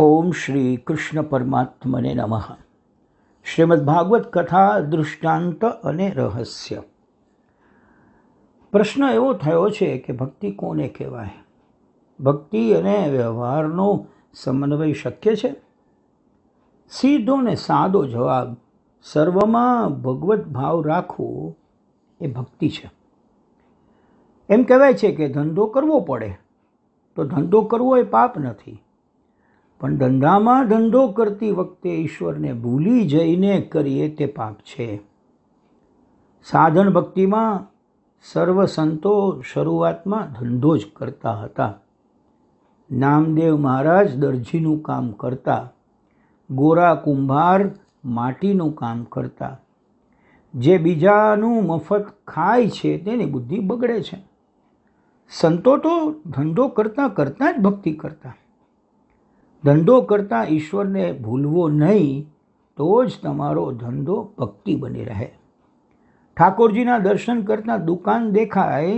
ઓમ શ્રી કૃષ્ણ પરમાત્મને નમઃ શ્રીમદ ભાગવત કથા દૃષ્ટાંત અને રહસ્ય પ્રશ્ન એવો થયો છે કે ભક્તિ કોને કહેવાય ભક્તિ અને વ્યવહારનો સમન્વય શક્ય છે સીધો ને સાદો જવાબ સર્વમાં ભગવત ભાવ રાખવો એ ભક્તિ છે એમ કહેવાય છે કે ધંધો કરવો પડે તો ધંધો કરવો એ પાપ નથી પણ ધંધામાં ધંધો કરતી વખતે ઈશ્વરને ભૂલી જઈને કરીએ તે પાપ છે સાધન ભક્તિમાં સર્વ સંતો શરૂઆતમાં ધંધો જ કરતા હતા નામદેવ મહારાજ દરજીનું કામ કરતા ગોરા કુંભાર માટીનું કામ કરતા જે બીજાનું મફત ખાય છે તેની બુદ્ધિ બગડે છે સંતો તો ધંધો કરતાં કરતાં જ ભક્તિ કરતા ધંધો કરતાં ઈશ્વરને ભૂલવો નહીં તો જ તમારો ધંધો ભક્તિ બની રહે ઠાકોરજીના દર્શન કરતાં દુકાન દેખાય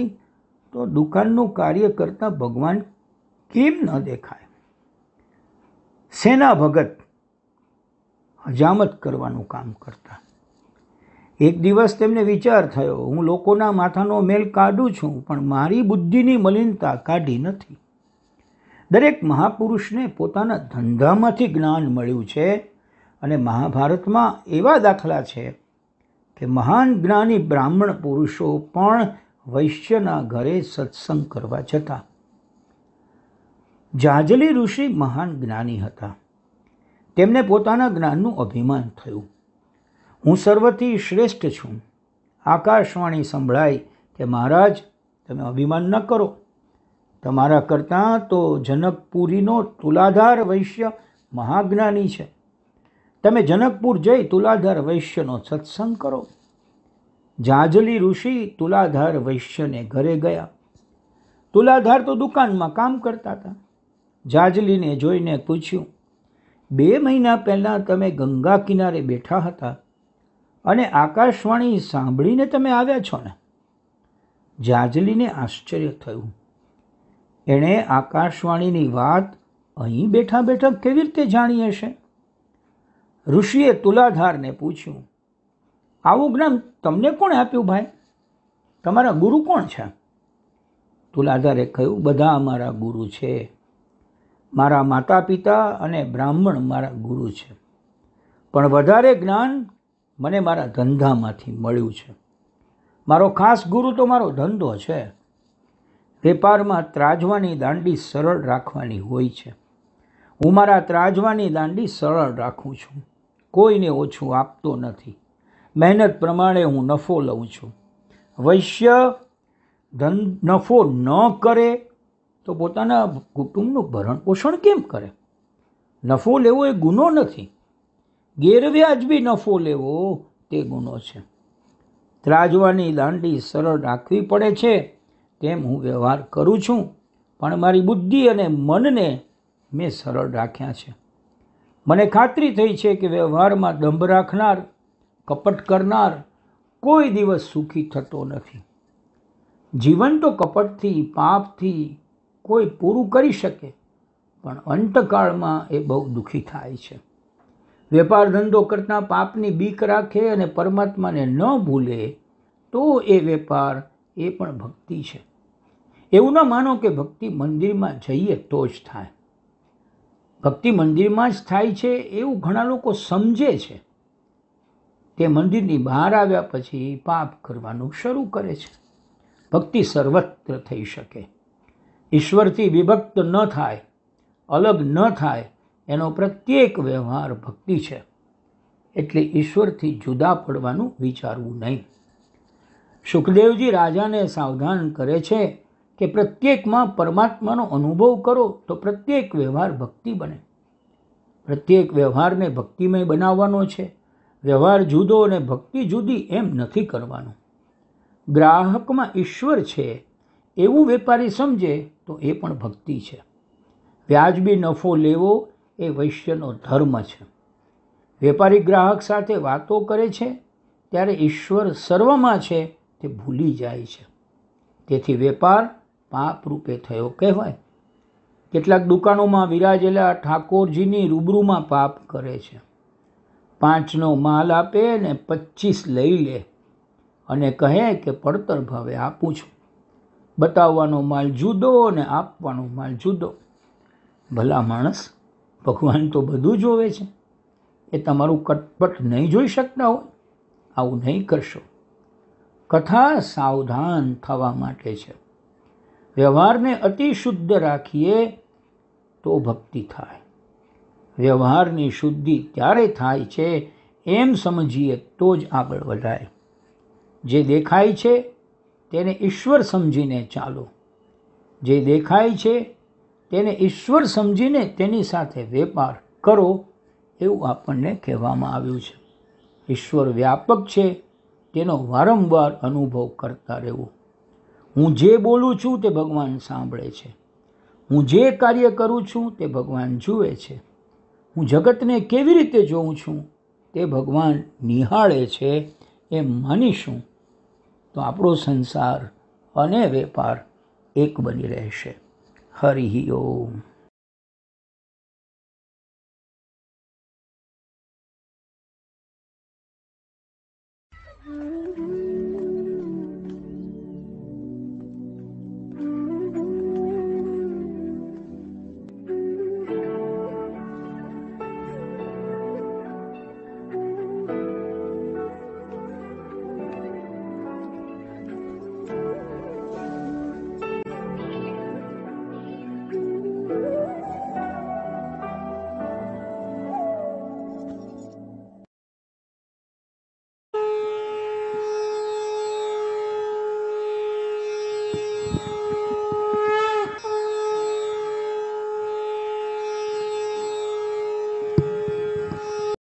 તો દુકાનનું કાર્ય કરતાં ભગવાન કેમ ન દેખાય સેના ભગત હજામત કરવાનું કામ કરતા એક દિવસ તેમને વિચાર થયો હું લોકોના માથાનો મેલ કાઢું છું પણ મારી બુદ્ધિની મલિનતા કાઢી નથી દરેક મહાપુરુષને પોતાના ધંધામાંથી જ્ઞાન મળ્યું છે અને મહાભારતમાં એવા દાખલા છે કે મહાન જ્ઞાની બ્રાહ્મણ પુરુષો પણ વૈશ્યના ઘરે સત્સંગ કરવા જતા જાજલી ઋષિ મહાન જ્ઞાની હતા તેમને પોતાના જ્ઞાનનું અભિમાન થયું હું સર્વથી શ્રેષ્ઠ છું આકાશવાણી સંભળાય કે મહારાજ તમે અભિમાન ન કરો તમારા કરતાં તો જનકપુરીનો તુલાધાર વૈશ્ય મહાજ્ઞાની છે તમે જનકપુર જઈ તુલાધાર વૈશ્યનો સત્સંગ કરો જાજલી ઋષિ તુલાધાર વૈશ્યને ઘરે ગયા તુલાધાર તો દુકાનમાં કામ કરતા હતા જાજલીને જોઈને પૂછ્યું બે મહિના પહેલાં તમે ગંગા કિનારે બેઠા હતા અને આકાશવાણી સાંભળીને તમે આવ્યા છો ને જાજલીને આશ્ચર્ય થયું એણે આકાશવાણીની વાત અહીં બેઠા બેઠા કેવી રીતે જાણી હશે ઋષિએ તુલાધારને પૂછ્યું આવું જ્ઞાન તમને કોણે આપ્યું ભાઈ તમારા ગુરુ કોણ છે તુલાધારે કહ્યું બધા અમારા ગુરુ છે મારા માતા પિતા અને બ્રાહ્મણ મારા ગુરુ છે પણ વધારે જ્ઞાન મને મારા ધંધામાંથી મળ્યું છે મારો ખાસ ગુરુ તો મારો ધંધો છે વેપારમાં ત્રાજવાની દાંડી સરળ રાખવાની હોય છે હું મારા ત્રાજવાની દાંડી સરળ રાખું છું કોઈને ઓછું આપતો નથી મહેનત પ્રમાણે હું નફો લઉં છું વૈશ્ય ધન નફો ન કરે તો પોતાના કુટુંબનું ભરણ પોષણ કેમ કરે નફો લેવો એ ગુનો નથી ગેરવ્યાજબી નફો લેવો તે ગુનો છે ત્રાજવાની દાંડી સરળ રાખવી પડે છે તેમ હું વ્યવહાર કરું છું પણ મારી બુદ્ધિ અને મનને મેં સરળ રાખ્યા છે મને ખાતરી થઈ છે કે વ્યવહારમાં દંભ રાખનાર કપટ કરનાર કોઈ દિવસ સુખી થતો નથી જીવન તો કપટથી પાપથી કોઈ પૂરું કરી શકે પણ અંતકાળમાં એ બહુ દુઃખી થાય છે વેપાર ધંધો કરતાં પાપની બીક રાખે અને પરમાત્માને ન ભૂલે તો એ વેપાર એ પણ ભક્તિ છે એવું ન માનો કે ભક્તિ મંદિરમાં જઈએ તો જ થાય ભક્તિ મંદિરમાં જ થાય છે એવું ઘણા લોકો સમજે છે તે મંદિરની બહાર આવ્યા પછી પાપ કરવાનું શરૂ કરે છે ભક્તિ સર્વત્ર થઈ શકે ઈશ્વરથી વિભક્ત ન થાય અલગ ન થાય એનો પ્રત્યેક વ્યવહાર ભક્તિ છે એટલે ઈશ્વરથી જુદા પડવાનું વિચારવું નહીં સુખદેવજી રાજાને સાવધાન કરે છે કે પ્રત્યેકમાં પરમાત્માનો અનુભવ કરો તો પ્રત્યેક વ્યવહાર ભક્તિ બને પ્રત્યેક વ્યવહારને ભક્તિમય બનાવવાનો છે વ્યવહાર જુદો અને ભક્તિ જુદી એમ નથી કરવાનું ગ્રાહકમાં ઈશ્વર છે એવું વેપારી સમજે તો એ પણ ભક્તિ છે વ્યાજબી નફો લેવો એ વૈશ્યનો ધર્મ છે વેપારી ગ્રાહક સાથે વાતો કરે છે ત્યારે ઈશ્વર સર્વમાં છે તે ભૂલી જાય છે તેથી વેપાર પાપરૂપે થયો કહેવાય કેટલાક દુકાનોમાં વિરાજેલા ઠાકોરજીની રૂબરૂમાં પાપ કરે છે પાંચનો માલ આપે ને પચીસ લઈ લે અને કહે કે પડતર ભાવે આપું છું બતાવવાનો માલ જુદો અને આપવાનો માલ જુદો ભલા માણસ ભગવાન તો બધું જોવે છે એ તમારું કટપટ નહીં જોઈ શકતા હોય આવું નહીં કરશો કથા સાવધાન થવા માટે છે વ્યવહારને અતિ શુદ્ધ રાખીએ તો ભક્તિ થાય વ્યવહારની શુદ્ધિ ત્યારે થાય છે એમ સમજીએ તો જ આગળ વધાય જે દેખાય છે તેને ઈશ્વર સમજીને ચાલો જે દેખાય છે તેને ઈશ્વર સમજીને તેની સાથે વેપાર કરો એવું આપણને કહેવામાં આવ્યું છે ઈશ્વર વ્યાપક છે તેનો વારંવાર અનુભવ કરતા રહેવું હું જે બોલું છું તે ભગવાન સાંભળે છે હું જે કાર્ય કરું છું તે ભગવાન જુએ છે હું જગતને કેવી રીતે જોઉં છું તે ભગવાન નિહાળે છે એ માનીશું તો આપણો સંસાર અને વેપાર એક બની રહેશે હરિ ઓમ